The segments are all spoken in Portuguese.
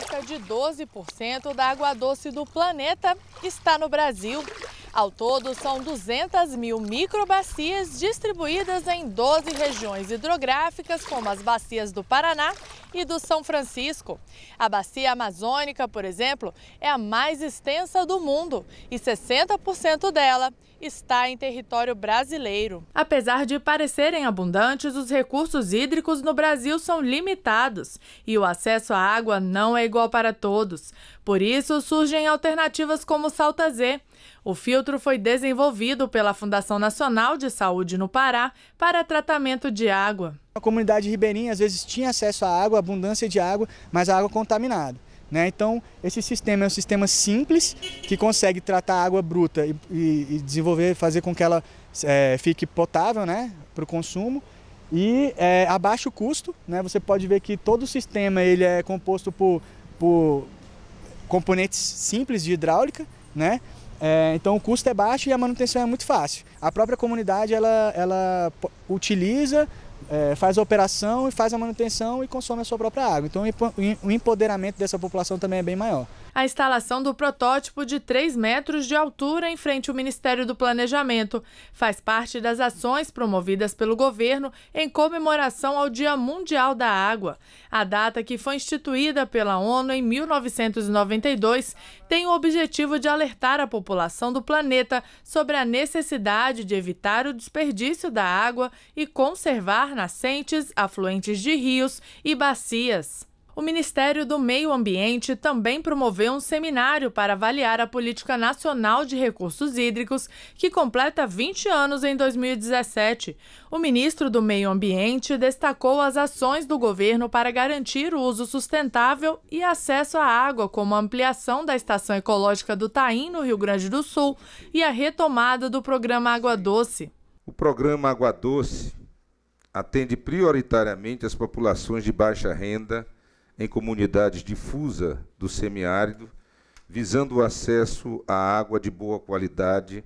cerca de 12% da água doce do planeta está no Brasil. Ao todo, são 200 mil microbacias distribuídas em 12 regiões hidrográficas, como as bacias do Paraná e do São Francisco. A bacia amazônica, por exemplo, é a mais extensa do mundo e 60% dela está em território brasileiro. Apesar de parecerem abundantes, os recursos hídricos no Brasil são limitados e o acesso à água não é igual para todos. Por isso, surgem alternativas como o Salta Z. O filtro foi desenvolvido pela Fundação Nacional de Saúde no Pará para tratamento de água. A comunidade ribeirinha às vezes tinha acesso à água, abundância de água, mas a água contaminada. Né? Então, esse sistema é um sistema simples que consegue tratar a água bruta e, e desenvolver, fazer com que ela é, fique potável né, para o consumo e é, a baixo custo. Né? Você pode ver que todo o sistema ele é composto por, por componentes simples de hidráulica, né? É, então o custo é baixo e a manutenção é muito fácil. A própria comunidade ela, ela utiliza é, faz a operação e faz a manutenção e consome a sua própria água. Então o empoderamento dessa população também é bem maior a instalação do protótipo de 3 metros de altura em frente ao Ministério do Planejamento. Faz parte das ações promovidas pelo governo em comemoração ao Dia Mundial da Água. A data que foi instituída pela ONU em 1992 tem o objetivo de alertar a população do planeta sobre a necessidade de evitar o desperdício da água e conservar nascentes, afluentes de rios e bacias. O Ministério do Meio Ambiente também promoveu um seminário para avaliar a Política Nacional de Recursos Hídricos, que completa 20 anos em 2017. O ministro do Meio Ambiente destacou as ações do governo para garantir o uso sustentável e acesso à água, como a ampliação da estação ecológica do Taim, no Rio Grande do Sul, e a retomada do programa Água Doce. O programa Água Doce atende prioritariamente as populações de baixa renda em comunidades difusa do semiárido, visando o acesso à água de boa qualidade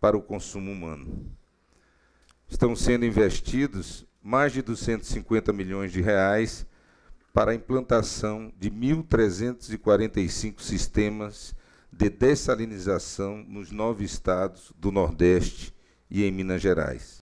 para o consumo humano. Estão sendo investidos mais de 250 milhões de reais para a implantação de 1.345 sistemas de dessalinização nos nove estados do Nordeste e em Minas Gerais.